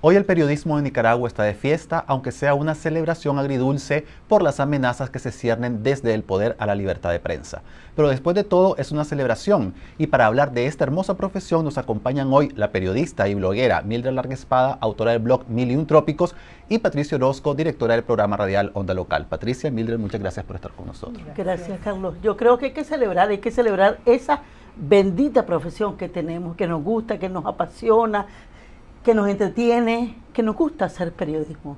Hoy el periodismo de Nicaragua está de fiesta, aunque sea una celebración agridulce por las amenazas que se ciernen desde el poder a la libertad de prensa. Pero después de todo es una celebración y para hablar de esta hermosa profesión nos acompañan hoy la periodista y bloguera Mildred Larga Espada, autora del blog Mil y un Trópicos, y Patricia Orozco, directora del programa radial Onda Local. Patricia, Mildred, muchas gracias por estar con nosotros. Gracias, Carlos. Yo creo que hay que celebrar, hay que celebrar esa bendita profesión que tenemos, que nos gusta, que nos apasiona, que nos entretiene, que nos gusta hacer periodismo.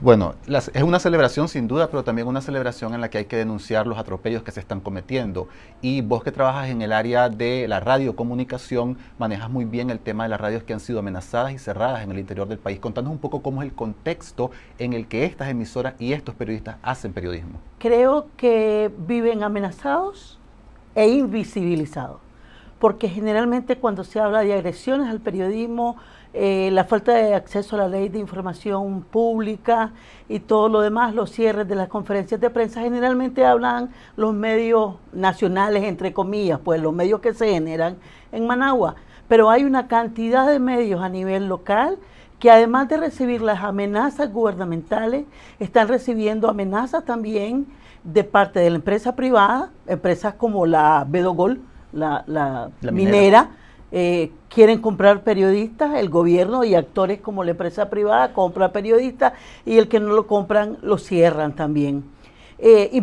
Bueno, es una celebración sin duda, pero también una celebración en la que hay que denunciar los atropellos que se están cometiendo. Y vos que trabajas en el área de la radiocomunicación, manejas muy bien el tema de las radios que han sido amenazadas y cerradas en el interior del país. Contanos un poco cómo es el contexto en el que estas emisoras y estos periodistas hacen periodismo. Creo que viven amenazados e invisibilizados, porque generalmente cuando se habla de agresiones al periodismo, eh, la falta de acceso a la ley de información pública y todo lo demás, los cierres de las conferencias de prensa, generalmente hablan los medios nacionales, entre comillas, pues los medios que se generan en Managua. Pero hay una cantidad de medios a nivel local que además de recibir las amenazas gubernamentales, están recibiendo amenazas también de parte de la empresa privada, empresas como la Bedogol, la, minera eh, quieren comprar periodistas, el gobierno y actores como la empresa privada compra periodistas y el que no lo compran lo cierran también. Eh, y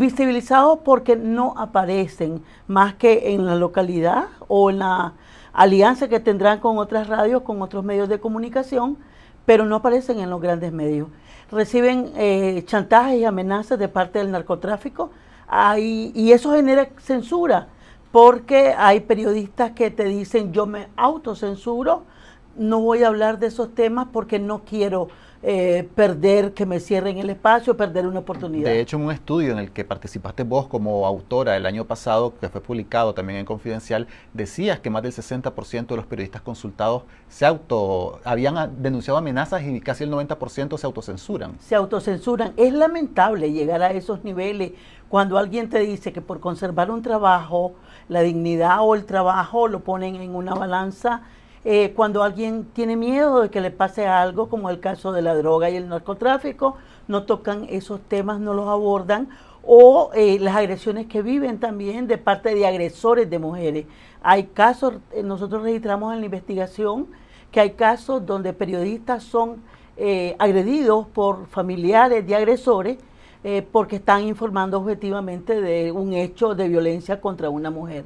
porque no aparecen más que en la localidad o en la alianza que tendrán con otras radios, con otros medios de comunicación, pero no aparecen en los grandes medios. Reciben eh, chantajes y amenazas de parte del narcotráfico y eso genera censura porque hay periodistas que te dicen yo me autocensuro, no voy a hablar de esos temas porque no quiero eh, perder que me cierren el espacio, perder una oportunidad. De hecho, en un estudio en el que participaste vos como autora el año pasado, que fue publicado también en Confidencial, decías que más del 60% de los periodistas consultados se auto habían denunciado amenazas y casi el 90% se autocensuran. Se autocensuran. Es lamentable llegar a esos niveles cuando alguien te dice que por conservar un trabajo, la dignidad o el trabajo lo ponen en una balanza eh, cuando alguien tiene miedo de que le pase algo, como el caso de la droga y el narcotráfico, no tocan esos temas, no los abordan, o eh, las agresiones que viven también de parte de agresores de mujeres. Hay casos, eh, nosotros registramos en la investigación que hay casos donde periodistas son agredidos por familiares de agresores porque están informando objetivamente de un hecho de violencia contra una mujer.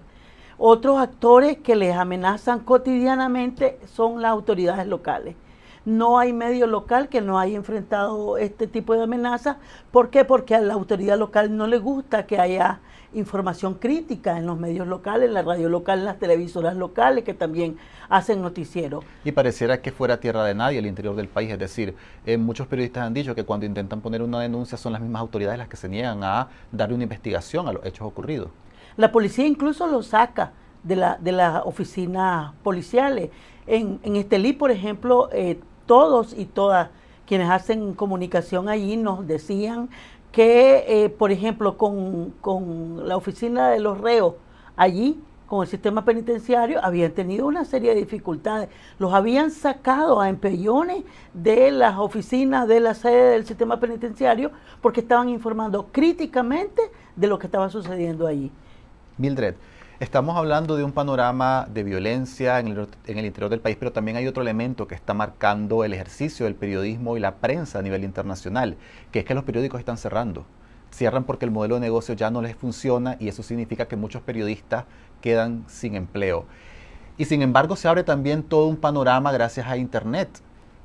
Otros actores que les amenazan cotidianamente son las autoridades locales. No hay medio local que no haya enfrentado este tipo de amenazas. ¿Por qué? Porque a la autoridad local no le gusta que haya información crítica en los medios locales, en la radio local, en las televisoras locales que también hacen noticiero. Y pareciera que fuera tierra de nadie el interior del país, es decir, eh, muchos periodistas han dicho que cuando intentan poner una denuncia son las mismas autoridades las que se niegan a darle una investigación a los hechos ocurridos. La policía incluso los saca de las de oficinas policiales. En, en, Estelí, por ejemplo, eh, todos y todas quienes hacen comunicación allí nos decían que, eh, por ejemplo, con, con la oficina de los reos allí, con el sistema penitenciario, habían tenido una serie de dificultades. Los habían sacado a empellones de las oficinas de la sede del sistema penitenciario porque estaban informando críticamente de lo que estaba sucediendo allí. Mildred, estamos hablando de un panorama de violencia en el, interior del país, pero también hay otro elemento que está marcando el ejercicio del periodismo y la prensa a nivel internacional, que es que los periódicos están cerrando. Cierran porque el modelo de negocio ya no les funciona y eso significa que muchos periodistas quedan sin empleo. Y sin embargo se abre también todo un panorama gracias a Internet.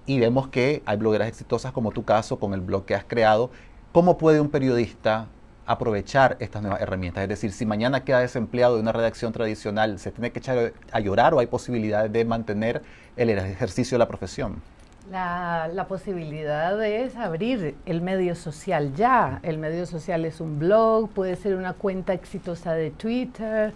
Y vemos que hay blogueras exitosas como tu caso, con el blog que has creado. ¿Cómo puede un periodista aprovechar estas nuevas herramientas. Es decir, si mañana queda desempleado de una redacción tradicional, ¿se tiene que echar a llorar o hay posibilidades de mantener el ejercicio de la profesión? La, posibilidad es abrir el medio social ya. El medio social es un blog, puede ser una cuenta exitosa de Twitter,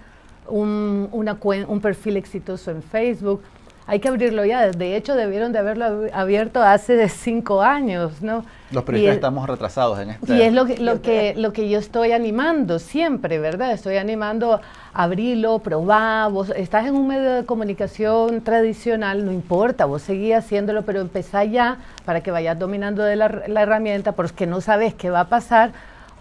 un perfil exitoso en Facebook hay que abrirlo ya. De hecho, debieron de haberlo abierto hace cinco años, ¿no? Los periodistas estamos retrasados en esto. Y es lo que, lo, que, lo que yo estoy animando siempre, ¿verdad? Estoy animando, abrirlo, probá, vos estás en un medio de comunicación tradicional, no importa, vos seguí haciéndolo, pero empezá ya para que vayas dominando de la, la herramienta, porque no sabes qué va a pasar,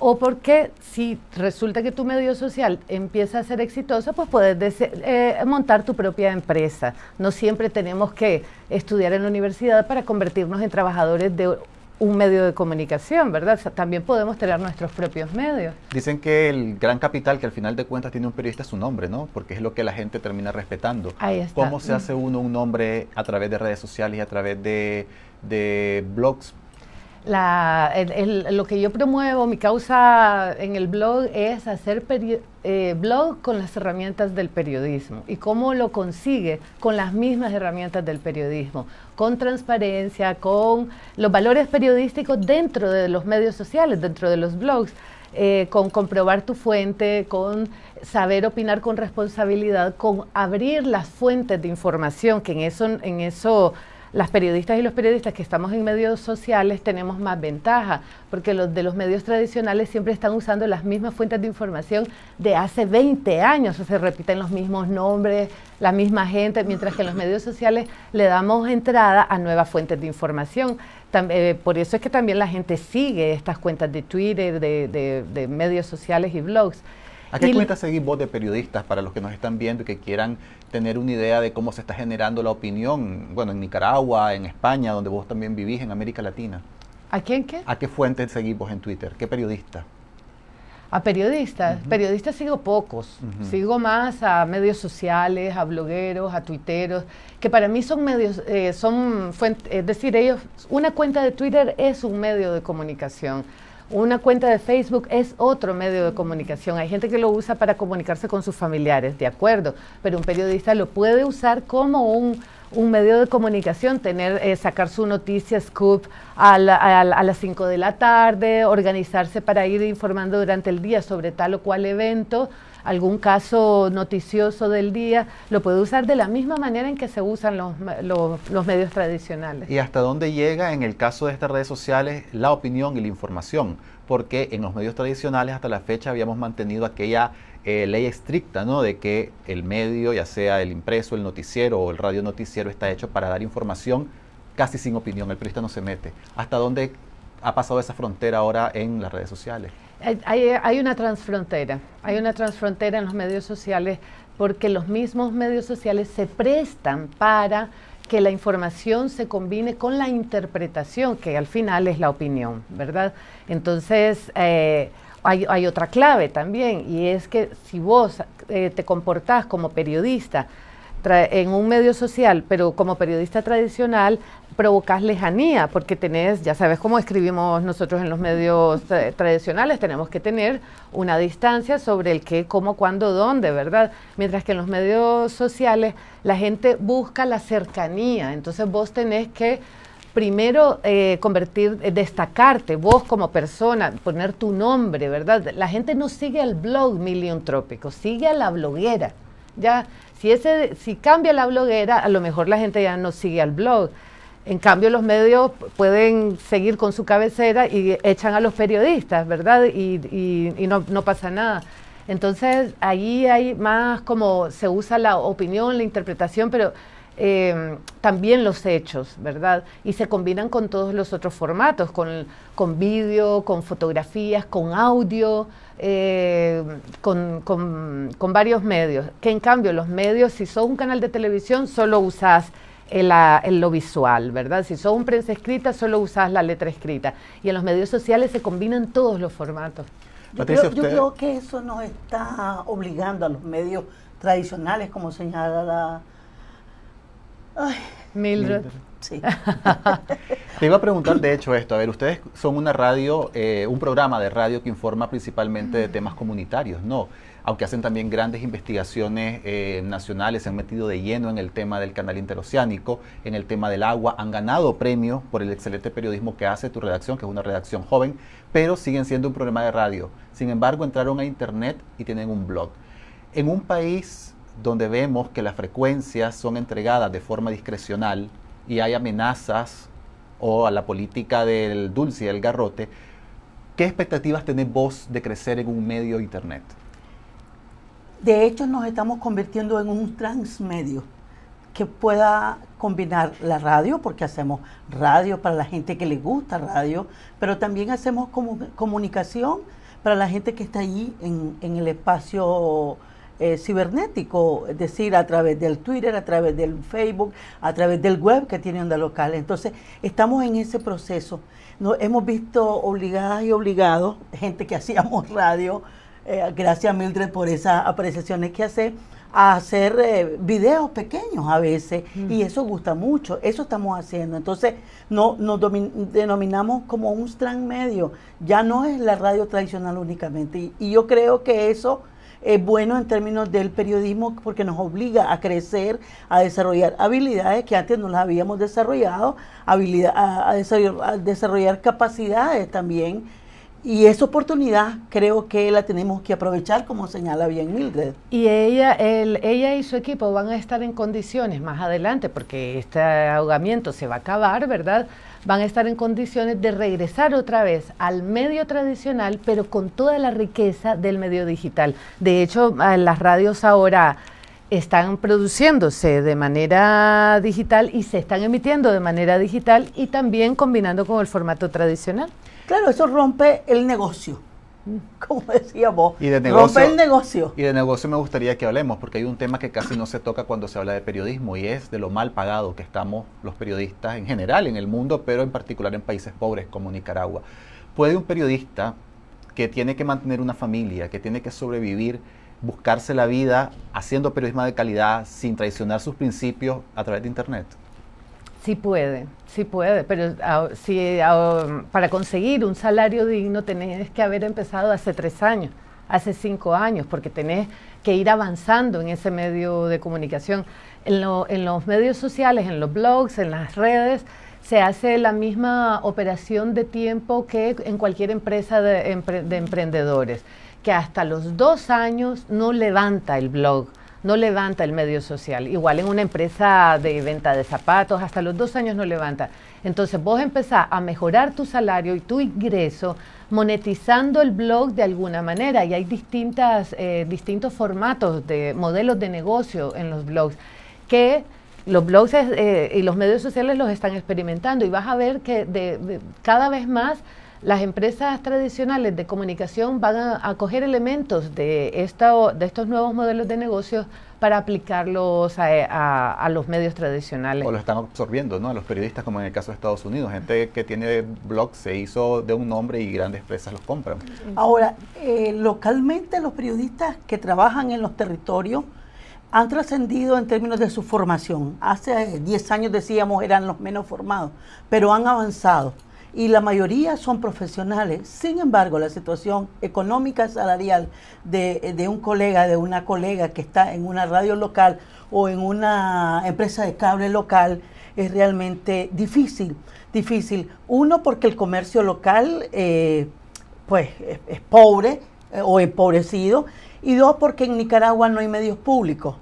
o porque si resulta que tu medio social empieza a ser exitoso, pues puedes eh, montar tu propia empresa. No siempre tenemos que estudiar en la universidad para convertirnos en trabajadores de un medio de comunicación, ¿verdad? también podemos tener nuestros propios medios. Dicen que el gran capital que al final de cuentas tiene un periodista es su nombre, ¿no? Porque es lo que la gente termina respetando. Ahí ¿Cómo se hace uno un nombre a través de redes sociales y a través de blogs la, lo que yo promuevo, mi causa en el blog es hacer eh, blog con las herramientas del periodismo. ¿Y cómo lo consigue? Con las mismas herramientas del periodismo, con transparencia, con los valores periodísticos dentro de los medios sociales, dentro de los blogs. Eh, con comprobar tu fuente, con saber opinar con responsabilidad, con abrir las fuentes de información, que en eso, en eso las periodistas y los periodistas que estamos en medios sociales tenemos más ventaja, porque los de los medios tradicionales siempre están usando las mismas fuentes de información de hace 20 años, se repiten los mismos nombres, la misma gente, mientras que en los medios sociales le damos entrada a nuevas fuentes de información. Eh, por eso es que también la gente sigue estas cuentas de Twitter, de, de medios sociales y blogs. ¿A qué cuenta seguís vos de periodistas para los que nos están viendo y que quieran tener una idea de cómo se está generando la opinión, bueno, en Nicaragua, en España, donde vos también vivís, en América Latina? ¿A quién qué? ¿A qué fuentes seguís vos en Twitter? ¿Qué periodista? A periodistas. Periodistas sigo pocos. Sigo más a medios sociales, a blogueros, a tuiteros, que para mí son medios, eh, son fuentes, es decir, ellos, una cuenta de Twitter es un medio de comunicación. Una cuenta de Facebook es otro medio de comunicación. Hay gente que lo usa para comunicarse con sus familiares, de acuerdo, pero un periodista lo puede usar como un un medio de comunicación, tener, eh, sacar su noticia, scoop, a, las 5 de la tarde, organizarse para ir informando durante el día sobre tal o cual evento, algún caso noticioso del día, lo puede usar de la misma manera en que se usan los medios tradicionales. ¿Y hasta dónde llega en el caso de estas redes sociales la opinión y la información? Porque en los medios tradicionales hasta la fecha habíamos mantenido aquella eh, ley estricta, ¿no? De que el medio, ya sea el impreso, el noticiero o el radio noticiero, está hecho para dar información casi sin opinión. El periodista no se mete. ¿Hasta dónde ha pasado esa frontera ahora en las redes sociales? Hay, una transfrontera, hay una transfrontera en los medios sociales porque los mismos medios sociales se prestan para que la información se combine con la interpretación, que al final es la opinión, ¿verdad? Entonces, eh, hay, otra clave también, y es que si vos eh, te comportás como periodista en un medio social, pero como periodista tradicional, provocas lejanía, porque tenés, ya sabes cómo escribimos nosotros en los medios eh, tradicionales, tenemos que tener una distancia sobre el qué, cómo, cuándo, dónde, ¿verdad? Mientras que en los medios sociales la gente busca la cercanía, entonces vos tenés que primero eh, convertir, eh, destacarte vos como persona, poner tu nombre, ¿verdad? La gente no sigue al blog Million Trópico, sigue a la bloguera. Ya, si ese, si cambia la bloguera, a lo mejor la gente ya no sigue al blog. En cambio, los medios pueden seguir con su cabecera y echan a los periodistas, ¿verdad? Y, no, no pasa nada. Entonces, ahí hay más como se usa la opinión, la interpretación, pero Em, también los hechos, ¿verdad? Y se combinan con todos los otros formatos, con, vídeo, con fotografías, con audio, em, con, varios medios. Que en cambio los medios, si sos un canal de televisión, solo usás el, ah, lo visual, ¿verdad? Si sos un prensa escrita, solo usas la letra escrita. Y en los medios sociales se combinan todos los formatos. Yo, creo, que eso nos está obligando a los medios tradicionales, como señala la Ay, Mildred. Sí. Te iba a preguntar, de hecho, esto. A ver, ustedes son una radio, eh, un programa de radio que informa principalmente de mm. temas comunitarios, ¿no? Aunque hacen también grandes investigaciones eh, nacionales, se han metido de lleno en el tema del canal interoceánico, en el tema del agua, han ganado premios por el excelente periodismo que hace tu redacción, que es una redacción joven, pero siguen siendo un programa de radio. Sin embargo, entraron a Internet y tienen un blog. En un país donde vemos que las frecuencias son entregadas de forma discrecional y hay amenazas o a la política del dulce y del garrote, ¿qué expectativas tenés vos de crecer en un medio Internet? De hecho, nos estamos convirtiendo en un transmedio que pueda combinar la radio, porque hacemos radio para la gente que le gusta radio, pero también hacemos comunicación para la gente que está allí en, en el espacio eh, cibernético, es decir, a través del Twitter, a través del Facebook, a través del web que tiene Onda Local. Entonces, estamos en ese proceso. hemos visto obligadas y obligados, gente que hacíamos radio, eh, gracias Mildred por esas apreciaciones que hace, a hacer eh, videos pequeños a veces mm. y eso gusta mucho, eso estamos haciendo. Entonces no, nos denominamos como un strand medio, ya no es la radio tradicional únicamente y yo creo que eso es eh, bueno en términos del periodismo porque nos obliga a crecer, a desarrollar habilidades que antes no las habíamos desarrollado, habilidad, a, a desarrollar capacidades también y esa oportunidad creo que la tenemos que aprovechar, como señala bien Mildred. Y ella, ella y su equipo van a estar en condiciones más adelante, porque este ahogamiento se va a acabar, ¿verdad? Van a estar en condiciones de regresar otra vez al medio tradicional, pero con toda la riqueza del medio digital. De hecho, las radios ahora están produciéndose de manera digital y se están emitiendo de manera digital y también combinando con el formato tradicional. Claro, eso rompe el negocio, como decía vos. rompe el negocio. Y de negocio me gustaría que hablemos, porque hay un tema que casi no se toca cuando se habla de periodismo y es de lo mal pagado que estamos los periodistas en general en el mundo, pero en particular en países pobres como Nicaragua. ¿Puede un periodista que tiene que mantener una familia, que tiene que sobrevivir, buscarse la vida haciendo periodismo de calidad sin traicionar sus principios a través de Internet? Sí puede, sí puede, pero ah, ah, para conseguir un salario digno tenés que haber empezado hace tres años, hace cinco años, porque tenés que ir avanzando en ese medio de comunicación. En, los medios sociales, en los blogs, en las redes, se hace la misma operación de tiempo que en cualquier empresa de emprendedores, que hasta los dos años no levanta el blog no levanta el medio social. Igual en una empresa de venta de zapatos, hasta los dos años no levanta. Entonces vos empezás a mejorar tu salario y tu ingreso monetizando el blog de alguna manera y hay distintas, eh, distintos formatos de modelos de negocio en los blogs que los blogs eh, y los medios sociales los están experimentando y vas a ver que de, cada vez más las empresas tradicionales de comunicación van a, coger elementos de, esta, de estos nuevos modelos de negocios para aplicarlos a, los medios tradicionales. O lo están absorbiendo, ¿no? A los periodistas, como en el caso de Estados Unidos. Gente que tiene blogs se hizo de un nombre y grandes empresas los compran. Ahora, eh, localmente los periodistas que trabajan en los territorios han trascendido en términos de su formación. Hace 10 años decíamos eran los menos formados, pero han avanzado y la mayoría son profesionales. Sin embargo, la situación económica salarial de, de, un colega, de una colega que está en una radio local o en una empresa de cable local es realmente difícil. Difícil. Uno, porque el comercio local eh, pues, es, pobre eh, o empobrecido. Y dos, porque en Nicaragua no hay medios públicos.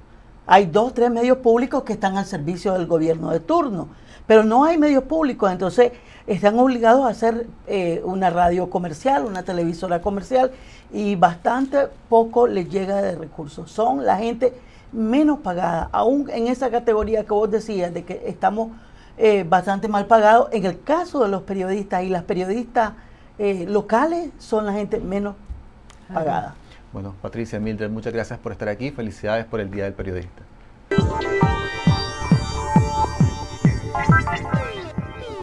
Hay dos, tres medios públicos que están al servicio del gobierno de turno pero no hay medios públicos, entonces están obligados a hacer eh, una radio comercial, una televisora comercial, y bastante poco les llega de recursos. Son la gente menos pagada, aún en esa categoría que vos decías, de que estamos eh, bastante mal pagados. En el caso de los periodistas y las periodistas eh, locales, son la gente menos pagada. Bueno, Patricia Mildred, muchas gracias por estar aquí. Felicidades por el Día del Periodista.